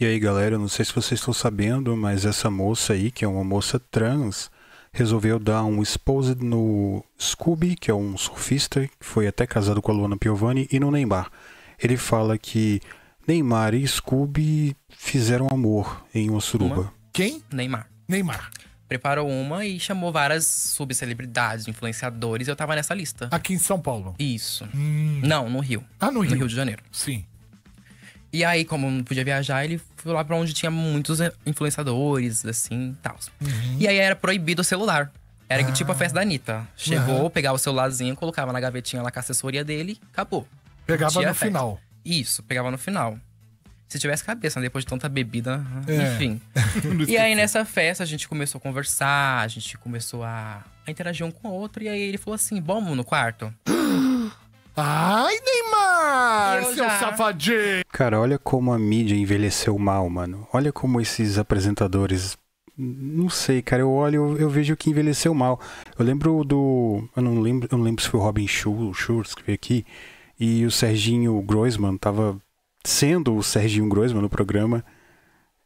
E aí, galera, eu não sei se vocês estão sabendo, mas essa moça aí, que é uma moça trans, resolveu dar um exposed no Scooby, que é um surfista, que foi até casado com a Luana Piovani, e no Neymar. Ele fala que Neymar e Scooby fizeram amor em uma suruba. Uma? Quem? Neymar. Neymar. Preparou uma e chamou várias subcelebridades, influenciadores. Eu tava nessa lista. Aqui em São Paulo? Isso. Hum. Não, no Rio. Ah, no Rio. No Rio de Janeiro. Sim. E aí, como não podia viajar, ele foi lá pra onde tinha muitos eh, influenciadores, assim, tal. Uhum. E aí era proibido o celular. Era ah. tipo a festa da Anitta. Chegou, uhum. pegava o celularzinho, colocava na gavetinha lá com a assessoria dele, acabou. Pegava Tinha no festa. final. Isso, pegava no final. Se tivesse cabeça, né? depois de tanta bebida, é. enfim. e aí nessa festa a gente começou a conversar, a gente começou a, a interagir um com o outro. E aí ele falou assim: vamos no quarto. Ai, Neymar! ar, eu seu já. safadinho! Cara, olha como a mídia envelheceu mal, mano. Olha como esses apresentadores. Não sei, cara. Eu olho, eu vejo que envelheceu mal. Eu lembro do. Eu não lembro, eu não lembro se foi o Robin Schultz que veio aqui. E o Serginho Groisman tava sendo o Serginho Groisman no programa.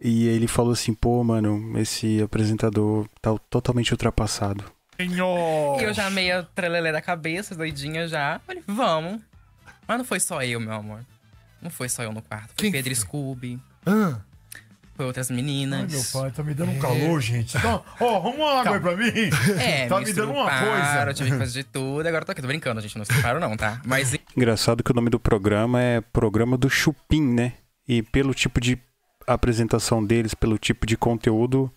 E ele falou assim: pô, mano, esse apresentador tá totalmente ultrapassado. E eu já meio trelelê da cabeça, doidinha já. Falei, vamos. Mas não foi só eu, meu amor. Não foi só eu no quarto. Foi Quem Pedro foi? Scooby. Foi outras meninas. Ai, meu pai, tá me dando um é. calor, gente. Então, ó, arruma uma água aí pra mim. É, tá me dando uma coisa. Eu tive que fazer de tudo. Agora tô aqui, tô brincando, gente. Não se separo, não, tá? Mas. Engraçado que o nome do programa é Programa do Chupim, né? E pelo tipo de apresentação deles, pelo tipo de conteúdo,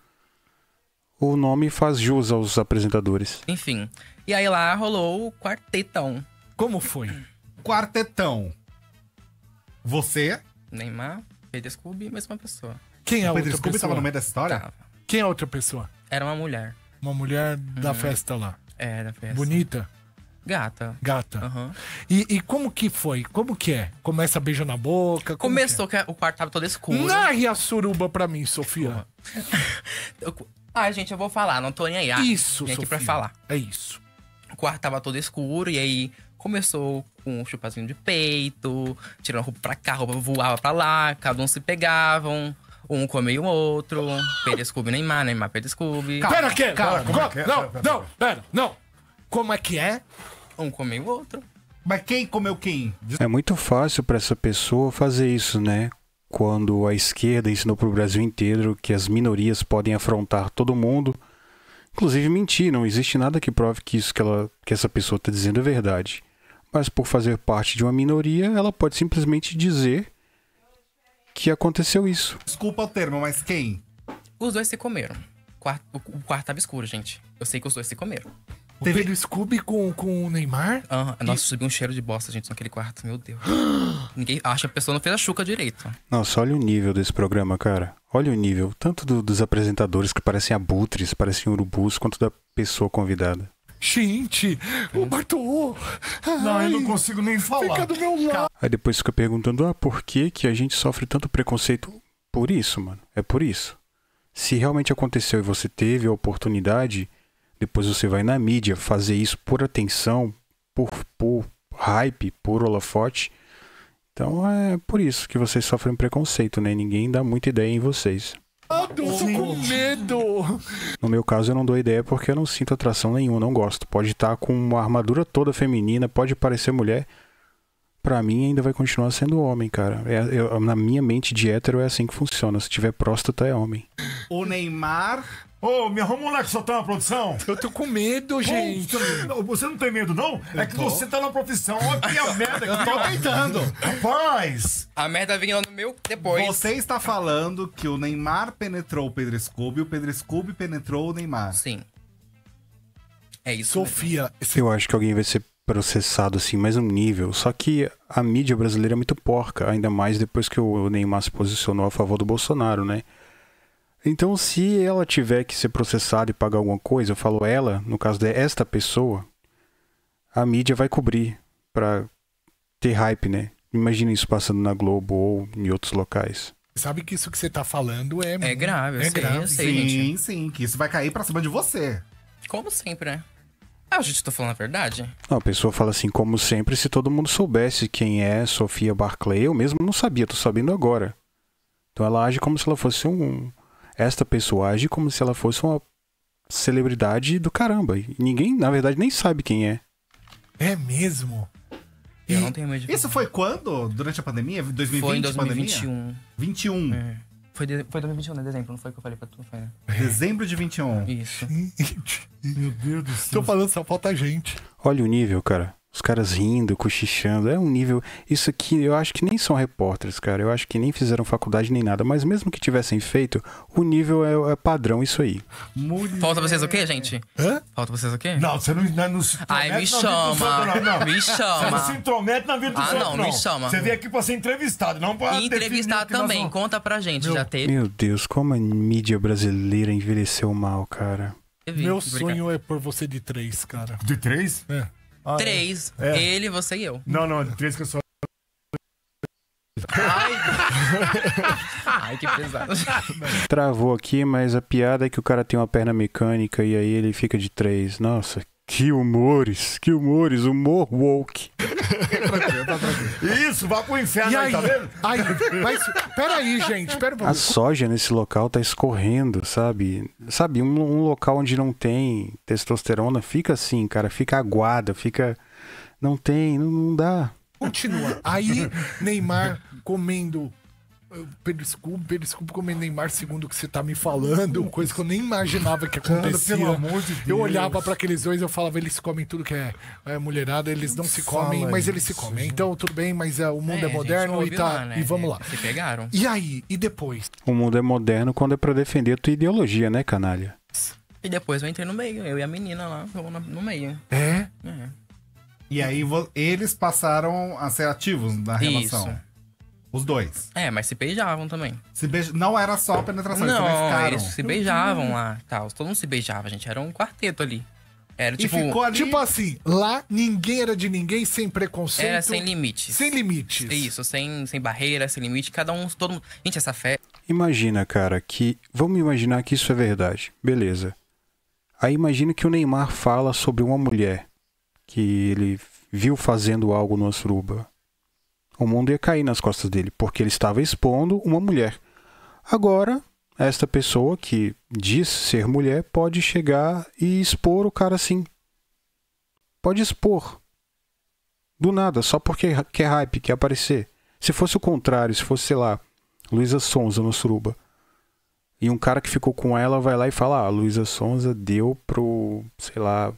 o nome faz jus aos apresentadores. Enfim. E aí lá rolou o quartetão. Como foi? quartetão. Você. Neymar, Pedro Scooby, mesma pessoa. Quem é a o Pedro outra Scooby pessoa? tava no meio dessa história? Tava. Quem é a outra pessoa? Era uma mulher. Uma mulher da Uhum. festa lá. É, da festa. Bonita, Gata. gata. E, e como que foi? Como que é? Começa beijo na boca? como Começou que o quarto tava todo escuro. Narre a suruba pra mim, Sofia. Ah, gente, eu vou falar, não tô nem aí. Ah, isso, vim aqui Sofia. pra falar. É isso o quarto tava todo escuro, e aí começou com um chupazinho de peito, tirando roupa pra cá, roupa voava pra lá, cada um se pegavam. Um comia o outro, Pedro Scooby Neymar, Neymar Pedro Scooby. Calma, pera que, calma, calma, calma, não, não, pera, não. Como é que é? Um comeu o outro. Mas quem comeu quem? É muito fácil para essa pessoa fazer isso, né? Quando a esquerda ensinou pro Brasil inteiro que as minorias podem afrontar todo mundo, Inclusive mentir, não existe nada que prove que isso que, ela, que essa pessoa está dizendo é verdade. Mas por fazer parte de uma minoria, ela pode simplesmente dizer que aconteceu isso. Desculpa o termo, mas quem? Os dois se comeram. O quarto, estava escuro, gente. Eu sei que os dois se comeram. O Teve... Pedro Scooby com, com o Neymar? Ah, nossa, subiu um cheiro de bosta, gente, naquele quarto. Meu Deus. Ninguém acha, a pessoa não fez a chuca direito. Nossa, olha o nível desse programa, cara. Olha o nível, tanto do, dos apresentadores que parecem abutres, parecem urubus, quanto da pessoa convidada. Gente, o hum. Bartô! não, eu não consigo nem falar. Fica do meu lado. Aí depois fica perguntando, ah, por que, que a gente sofre tanto preconceito? Por isso, mano. É por isso. Se realmente aconteceu e você teve a oportunidade depois você vai na mídia fazer isso por atenção, por, por hype, por holofote. Então é por isso que vocês sofrem preconceito, né? Ninguém dá muita ideia em vocês. Eu tô com medo! No meu caso, eu não dou ideia porque eu não sinto atração nenhuma, não gosto. Pode estar tá com uma armadura toda feminina, pode parecer mulher. Pra mim, ainda vai continuar sendo homem, cara. É, eu, na minha mente de hétero é assim que funciona. Se tiver próstata, é homem o Neymar. Ô, oh, me arruma um moleque só tá na produção. Eu tô com medo, gente. Pô, você não tem medo, não? É eu é que tô. você tá na profissão. Olha que é a merda que tô tá tentando. Rapaz! A merda vinha no meu depois. Você está falando que o Neymar penetrou o Pedro Scooby, o Pedro Scooby penetrou o Neymar. Sim. É isso. Sofia. Mesmo. Eu acho que alguém vai ser processado assim, mais um nível. Só que a mídia brasileira é muito porca, ainda mais depois que o Neymar se posicionou a favor do Bolsonaro, né? Então, se ela tiver que ser processada e pagar alguma coisa, eu falo ela, no caso esta pessoa, a mídia vai cobrir para ter hype, né? Imagina isso passando na Globo ou em outros locais. Sabe que isso que você tá falando é. É grave, eu é sei, grave. eu sei. Sim, gente. sim, que isso vai cair pra cima de você. Como sempre, né? Ah, gente, tô falando a verdade? Não, a pessoa fala assim, como sempre, se todo mundo soubesse quem é Sofia Barclay, eu mesmo não sabia, tô sabendo agora. Então ela age como se ela fosse um esta pessoa age como se ela fosse uma celebridade do caramba. E ninguém, na verdade, nem sabe quem é. É mesmo? Eu não tenho mais Isso foi quando? Durante a pandemia? 2020? Foi em 2021. Pandemia? 21. É. Foi, de... foi 2021, né? Dezembro, não foi que eu falei pra tu? Foi, né? É. Dezembro de 21. Isso. Meu Deus do céu. Tô falando, só falta gente. Olha o nível, cara. Os caras rindo, cochichando, é um nível. Isso aqui eu acho que nem são repórteres, cara. Eu acho que nem fizeram faculdade nem nada. Mas mesmo que tivessem feito, o nível é, é padrão, isso aí. Mulher... Falta vocês o quê, gente? Hã? Falta vocês o quê? Não, você não, não, é não Ai, me chama. não, não. Me chama. Você não se intromete na vida do ah, não, não, me chama. Você veio aqui pra ser entrevistado, não pra. entrevistar também, conta pra gente, Meu... já teve. Meu Deus, como a mídia brasileira envelheceu mal, cara. Meu Obrigado. sonho é por você de três, cara. De três? É. Ah, três. É. Ele, você e eu. Não, não, três que eu sou. Ai. Ai, que pesado. Travou aqui, mas a piada é que o cara tem uma perna mecânica e aí ele fica de três. Nossa, que humores, que humores, humor woke. Isso, vá pro inferno e aí, tá aí, tá vendo? Aí, mas, peraí, gente, pera A soja nesse local tá escorrendo, sabe? Sabe, um, um local onde não tem testosterona, fica assim, cara, fica aguada, fica... Não tem, não, não dá. Continua. Aí, Neymar comendo Periscope, Periscope como Neymar segundo o que você tá me falando, coisa que eu nem imaginava que acontecia. Cara, pelo amor de Deus. Eu olhava para aqueles dois, eu falava, eles comem tudo que é, é mulherada, eles não, não se comem, mas isso. eles se comem. Então, tudo bem, mas é o mundo é, é moderno e tá, lá, né? e vamos lá. Se pegaram. E aí, e depois? O mundo é moderno quando é para defender a tua ideologia, né, canalha? E depois eu entrei no meio, eu e a menina lá, no meio. É? É. E aí eles passaram a ser ativos na relação. Isso. Os dois. É, mas se beijavam também. Se beij... Não era só penetração, não, eles ficaram. eles se beijavam uhum. lá tal. Todo mundo se beijava, gente. Era um quarteto ali. Era tipo. E ficou ali... Tipo assim, lá ninguém era de ninguém, sem preconceito. Era sem limites. Sem limites. Isso, sem, sem barreira, sem limite. Cada um, todo mundo. Gente, essa fé. Imagina, cara, que. Vamos imaginar que isso é verdade. Beleza. Aí imagina que o Neymar fala sobre uma mulher que ele viu fazendo algo no Suruba. O mundo ia cair nas costas dele, porque ele estava expondo uma mulher. Agora, esta pessoa que diz ser mulher pode chegar e expor o cara assim. Pode expor. Do nada, só porque quer é hype, quer aparecer. Se fosse o contrário, se fosse, sei lá, Luísa Sonza no Suruba. E um cara que ficou com ela vai lá e fala: Ah, a Luísa Sonza deu pro, sei lá,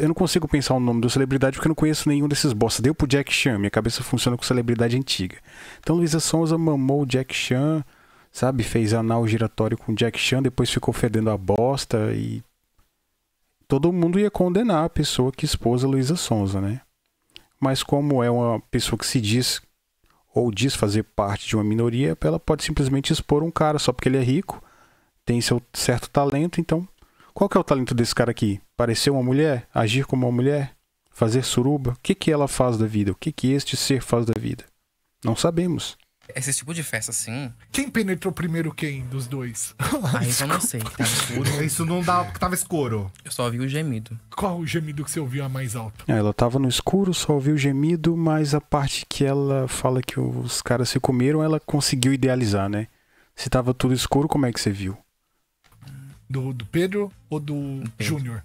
eu não consigo pensar o nome da celebridade porque eu não conheço nenhum desses bosta. Deu pro Jack Chan, minha cabeça funciona com celebridade antiga. Então Luísa Sonza mamou o Jack Chan, sabe? Fez anal giratório com o Jack Chan, depois ficou fedendo a bosta e. Todo mundo ia condenar a pessoa que expôs a Luísa Sonza, né? Mas como é uma pessoa que se diz ou diz fazer parte de uma minoria, ela pode simplesmente expor um cara só porque ele é rico, tem seu certo talento, então qual que é o talento desse cara aqui? Parecer uma mulher? Agir como uma mulher? Fazer suruba? O que, que ela faz da vida? O que, que este ser faz da vida? Não sabemos. Esse tipo de festa, assim. Quem penetrou primeiro quem dos dois? Ah, isso então eu não sei. Tá? Tava escuro. Isso não dá porque tava escuro. Eu só ouvi o gemido. Qual o gemido que você ouviu a mais alto? É, ela tava no escuro, só ouviu o gemido, mas a parte que ela fala que os caras se comeram, ela conseguiu idealizar, né? Se tava tudo escuro, como é que você viu? Do, do Pedro ou do, Júnior?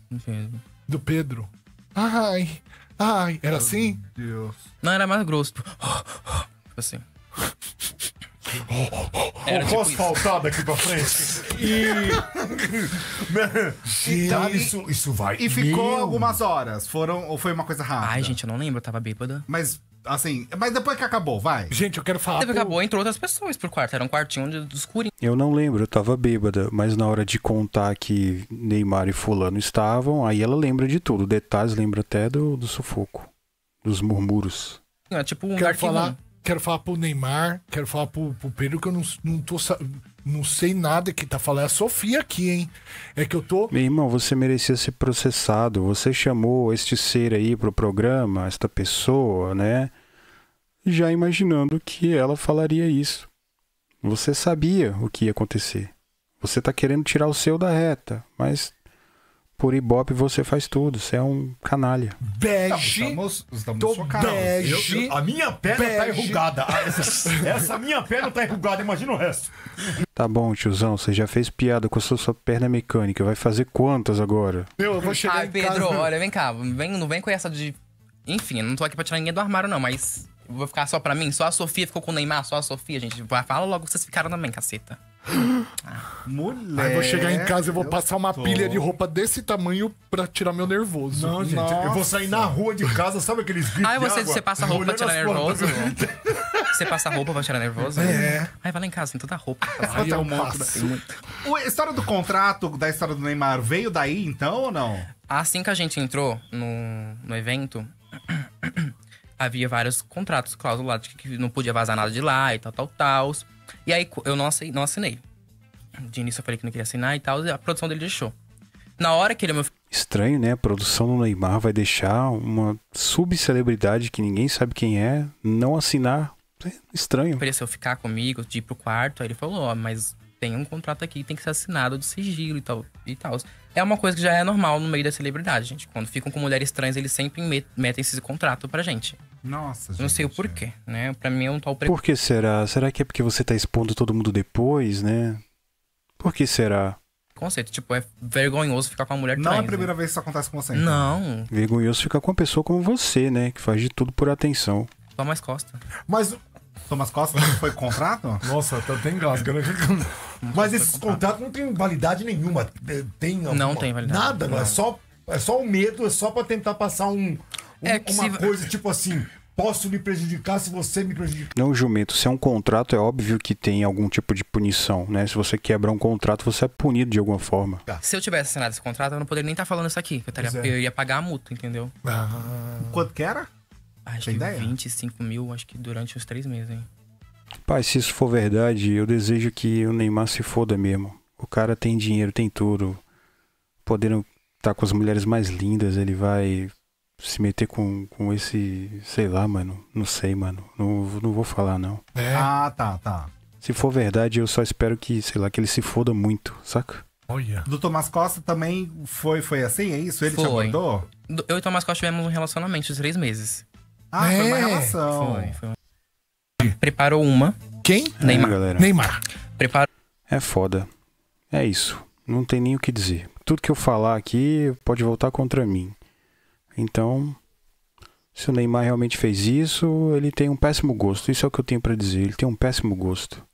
Do Pedro. Ai, ai, era Meu assim? Deus. Não, era mais grosso. Tipo, assim. Era tipo Rosto faltado aqui pra frente. E. então, isso, isso vai. E ficou Meu. algumas horas. Foram ou foi uma coisa rápida? Ai, gente, eu não lembro, eu tava bêbada. Mas Assim, mas depois que acabou, vai. Gente, eu quero falar. Depois que acabou, entrou outras pessoas pro quarto. Era um quartinho onde dos curinhos. Eu não lembro, eu tava bêbada, mas na hora de contar que Neymar e Fulano estavam, aí ela lembra de tudo. Detalhes lembra até do, do sufoco, dos murmúrios. É tipo um quero falar, quero falar pro Neymar, quero falar pro, pro Pedro que eu não, não tô sabendo. Não sei nada que tá falando. É a Sofia aqui, hein? É que eu tô. Meu irmão, você merecia ser processado. Você chamou este ser aí pro programa, esta pessoa, né? Já imaginando que ela falaria isso. Você sabia o que ia acontecer. Você tá querendo tirar o seu da reta, mas por Ibope você faz tudo. Você é um canalha. Bege. estamos, estamos bege, eu, eu, a minha perna tá enrugada. Essa, essa, minha perna tá enrugada, imagina o resto. Tá bom, tiozão, você já fez piada com a sua, sua perna mecânica. Vai fazer quantas agora? Meu, eu vou chegar Ai, Pedro, casa... olha, vem cá. Vem, não vem com essa de... Enfim, eu não tô aqui pra tirar ninguém do armário, não, mas... Vou ficar só pra mim? Só a Sofia ficou com o Neymar? Só a Sofia, gente? Fala logo que vocês ficaram também, caceta. Mulher. Aí vou chegar em casa e vou passar uma tô... pilha de roupa desse tamanho pra tirar meu nervoso. Não, gente, Nossa. eu vou sair na rua de casa, sabe aqueles gritos? Ah, você, você passa roupa pra tirar nervoso? você passa roupa pra tirar nervoso? É. Aí vai lá em casa, tem toda a roupa. aí eu assim, A história do contrato, da história do Neymar, veio daí então ou não? Assim que a gente entrou no, no evento, havia vários contratos, cláusulas que não podia vazar nada de lá e tal, tal, tal. E aí eu não assinei, não assinei. De início eu falei que não queria assinar e tal, e a produção dele deixou. Na hora que ele me Estranho, né? A produção do Neymar vai deixar uma subcelebridade que ninguém sabe quem é não assinar. É estranho. eu ficar comigo, de ir pro quarto. Aí ele falou: Ó, oh, mas tem um contrato aqui que tem que ser assinado de sigilo e tal. E tal. É uma coisa que já é normal no meio da celebridade, gente. Quando ficam com mulheres trans, eles sempre metem esse contrato pra gente. Nossa, gente. Não sei o é. porquê, né? Pra mim é um tal preconceito. Por que será? Será que é porque você tá expondo todo mundo depois, né? Por que será? Conceito, tipo, é vergonhoso ficar com uma mulher Não trans, é a né? primeira né? vez que isso acontece com você. Então. Não. Vergonhoso ficar com uma pessoa como você, né? Que faz de tudo por atenção. Thomas Costa. Mas Thomas Costa não foi contrato? Nossa, tá até engasgando. Mas esses contratos não tem validade nenhuma. Tem alguma... Não tem validade. Nada, não. é só é só o medo, é só para tentar passar um é que uma se... coisa tipo assim, posso lhe prejudicar se você me prejudicar. Não, Jumento, se é um contrato, é óbvio que tem algum tipo de punição, né? Se você quebrar um contrato, você é punido de alguma forma. Tá. Se eu tivesse assinado esse contrato, eu não poderia nem estar tá falando isso aqui. Eu, é. eu ia pagar a multa, entendeu? Ah. Quanto que era? Acho Tem que ideia? 25 mil, acho que durante os três meses, hein? Pai, se isso for verdade, eu desejo que o Neymar se foda mesmo. O cara tem dinheiro, tem tudo. Podendo estar tá com as mulheres mais lindas, ele vai se meter com, com esse, sei lá, mano, não sei, mano, não, não vou falar não. É? Ah, tá, tá. Se for verdade, eu só espero que, sei lá, que ele se foda muito, saca? Olha. Do Tomás Costa também foi, foi assim, é isso? Ele foi. te abordou? Eu e o Tomás Costa tivemos um relacionamento de três meses. Ah, é. foi uma é. relação. Foi, foi uma... Preparou uma. Quem? Neymar. É, galera. Neymar. Preparou... É foda. É isso. Não tem nem o que dizer. Tudo que eu falar aqui pode voltar contra mim. Então, se o Neymar realmente fez isso, ele tem um péssimo gosto. Isso é o que eu tenho para dizer. Ele tem um péssimo gosto.